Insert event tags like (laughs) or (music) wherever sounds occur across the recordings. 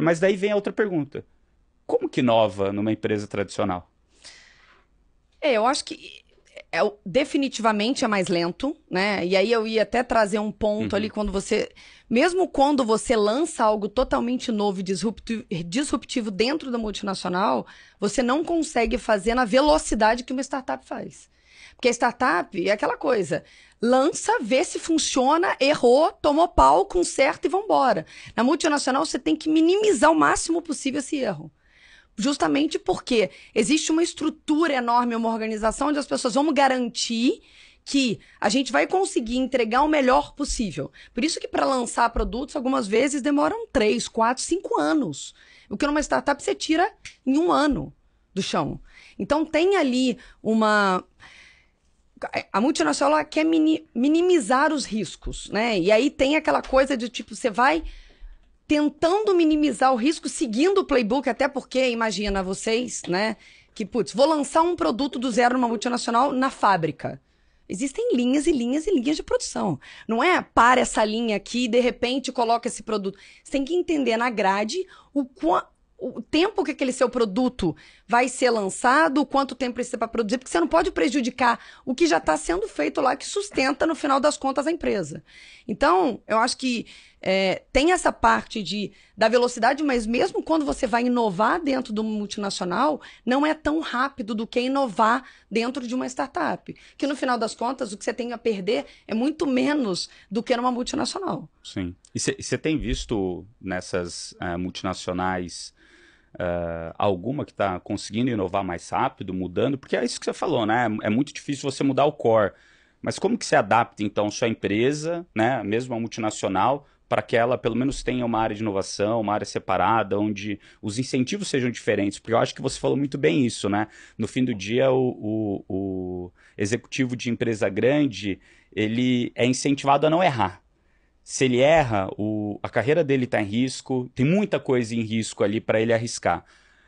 Mas daí vem a outra pergunta. Como que inova numa empresa tradicional? É, eu acho que é, é definitivamente é mais lento, né? E aí eu ia até trazer um ponto uhum. ali quando você. Mesmo quando você lança algo totalmente novo e disruptivo, disruptivo dentro da multinacional, você não consegue fazer na velocidade que uma startup faz. Porque a startup é aquela coisa. Lança, vê se funciona, errou, tomou pau, conserta e vambora. Na multinacional, você tem que minimizar o máximo possível esse erro. Justamente porque existe uma estrutura enorme, uma organização onde as pessoas vão garantir que a gente vai conseguir entregar o melhor possível. Por isso que para lançar produtos, algumas vezes demoram 3, 4, 5 anos. O que numa startup você tira em um ano do chão. Então tem ali uma a multinacional quer minimizar os riscos, né? E aí tem aquela coisa de tipo, você vai tentando minimizar o risco seguindo o playbook, até porque, imagina vocês, né? Que, putz, vou lançar um produto do zero numa multinacional na fábrica. Existem linhas e linhas e linhas de produção. Não é para essa linha aqui e de repente coloca esse produto. Você tem que entender na grade o, o tempo que aquele seu produto vai ser lançado, quanto tempo precisa para produzir, porque você não pode prejudicar o que já está sendo feito lá, que sustenta, no final das contas, a empresa. Então, eu acho que é, tem essa parte de, da velocidade, mas mesmo quando você vai inovar dentro do multinacional, não é tão rápido do que inovar dentro de uma startup. Que no final das contas, o que você tem a perder é muito menos do que numa multinacional. Sim. E você tem visto nessas uh, multinacionais Uh, alguma que está conseguindo inovar mais rápido, mudando, porque é isso que você falou, né? É muito difícil você mudar o core. Mas como que você adapta, então, sua empresa, né? Mesmo a multinacional, para que ela pelo menos tenha uma área de inovação, uma área separada, onde os incentivos sejam diferentes? Porque eu acho que você falou muito bem isso, né? No fim do dia, o, o, o executivo de empresa grande, ele é incentivado a não errar se ele erra, o, a carreira dele está em risco, tem muita coisa em risco ali para ele arriscar.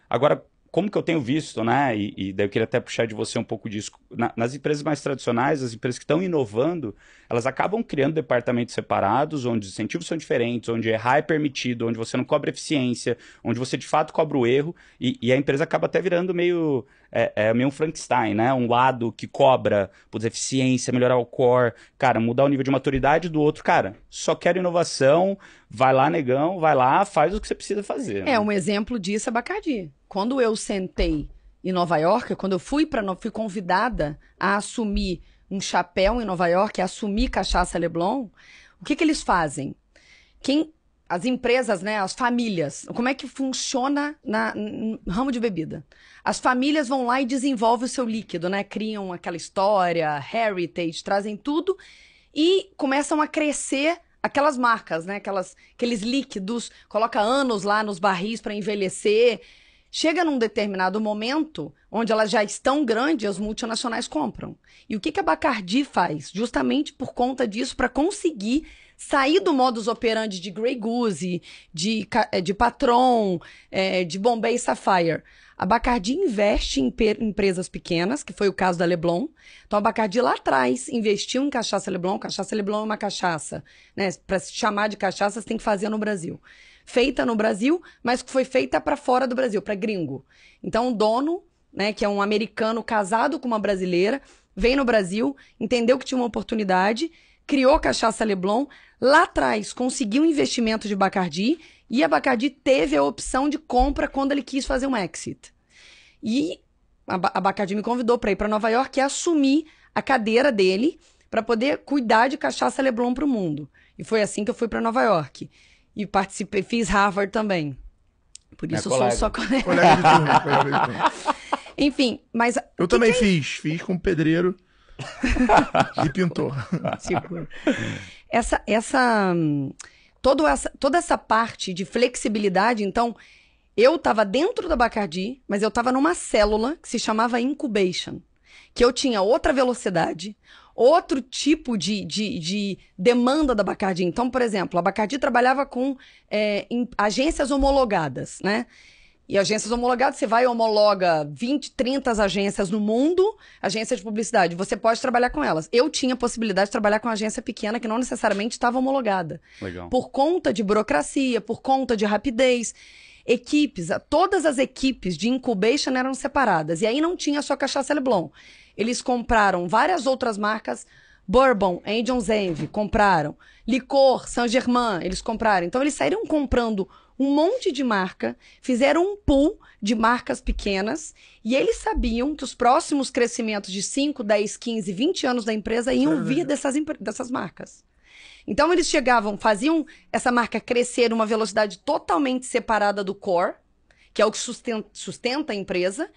Agora, como que eu tenho visto, né? E, e, daí eu queria até puxar de você um pouco disso. Na, nas empresas mais tradicionais, as empresas que estão inovando, elas acabam criando departamentos separados, onde os incentivos são diferentes, onde errar é permitido, onde você não cobra eficiência, onde você de fato cobra o erro, e, e a empresa acaba até virando meio, é, é, meio um Frankenstein, né? Um lado que cobra por eficiência, melhorar o core, cara, mudar o nível de maturidade do outro, cara, só quero inovação, vai lá, negão, vai lá, faz o que você precisa fazer. É, né? um exemplo disso é Bacardi. Quando eu sentei em Nova York, quando eu fui para fui convidada a assumir um chapéu em Nova York, a assumir cachaça Leblon, o que, que eles fazem? Quem as empresas, né, as famílias, como é que funciona na, no ramo de bebida? As famílias vão lá e desenvolvem o seu líquido, né? Criam aquela história, heritage, trazem tudo e começam a crescer aquelas marcas, né? Aquelas, aqueles líquidos, coloca anos lá nos barris para envelhecer. Chega num determinado momento onde elas já estão grandes, as multinacionais compram. E o que, que a Bacardi faz? Justamente por conta disso, para conseguir sair do modus operandi de Grey Goose, de, eh, de Patron, é, de Bombay Sapphire. A Bacardi investe em empresas pequenas, que foi o caso da Leblon. Então a Bacardi lá atrás investiu em cachaça Leblon. Cachaça Leblon é uma cachaça, né? Para se chamar de cachaça, você tem que fazer no Brasil. Feita no Brasil, mas que foi feita para fora do Brasil, para gringo. Então o dono, né, que é um americano casado com uma brasileira, veio no Brasil, entendeu que tinha uma oportunidade criou cachaça Leblon, lá atrás conseguiu um investimento de Bacardi e a Bacardi teve a opção de compra quando ele quis fazer um exit. E a, a Bacardi me convidou para ir para Nova York e assumir a cadeira dele para poder cuidar de cachaça Leblon para o mundo. E foi assim que eu fui para Nova York e participei, fiz Harvard também. Por isso Minha eu colega. sou só (laughs) colega. colega de turma, colega de turma. Enfim, mas. Eu também que... É fiz, fiz com pedreiro. (laughs) e pintor. Segura. Essa, essa, todo essa, toda essa parte de flexibilidade, então, eu estava dentro da Bacardi, mas eu estava numa célula que se chamava incubation, que eu tinha outra velocidade, outro tipo de, de, de, demanda da Bacardi. Então, por exemplo, a Bacardi trabalhava com é, agências homologadas, né? E agências homologadas, você vai e homologa 20, 30 agências no mundo, agência de publicidade, você pode trabalhar com elas. Eu tinha possibilidade de trabalhar com uma agência pequena que não necessariamente estava homologada. Legal. Por conta de burocracia, por conta de rapidez equipes, todas as equipes de incubation eram separadas. E aí não tinha só cachaça Leblon. Eles compraram várias outras marcas, Bourbon, Angels Envy, compraram. Licor, Saint Germain, eles compraram. Então eles saíram comprando um monte de marca, fizeram um pool de marcas pequenas e eles sabiam que os próximos crescimentos de 5, 10, 15, 20 anos da empresa é iam vir dessas, dessas marcas. Então eles chegavam, faziam essa marca crescer uma velocidade totalmente separada do core, que é o que sustenta, sustenta a empresa.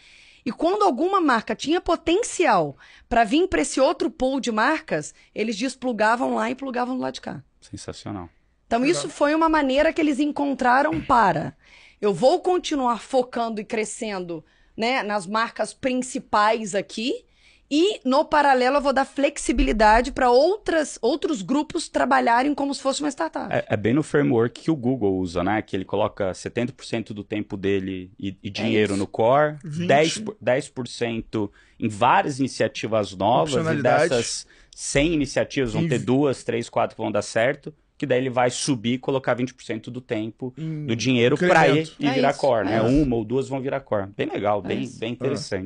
E quando alguma marca tinha potencial para vir para esse outro pool de marcas, eles desplugavam lá e plugavam do lado de cá. Sensacional. Então, Legal. isso foi uma maneira que eles encontraram para. Eu vou continuar focando e crescendo né, nas marcas principais aqui. E, no paralelo, eu vou dar flexibilidade para outros grupos trabalharem como se fosse uma startup. É, é, bem no framework que o Google usa, né? Que ele coloca 70% do tempo dele e, e é dinheiro é no core, 10, 10% em várias iniciativas novas, e dessas 100 iniciativas vão ter duas, três, quatro que vão dar certo que daí ele vai subir e colocar 20% do tempo, hum, do dinheiro para ele e virar é core, né? É uma ou duas vão virar core. Bem legal, bem, é bem interessante.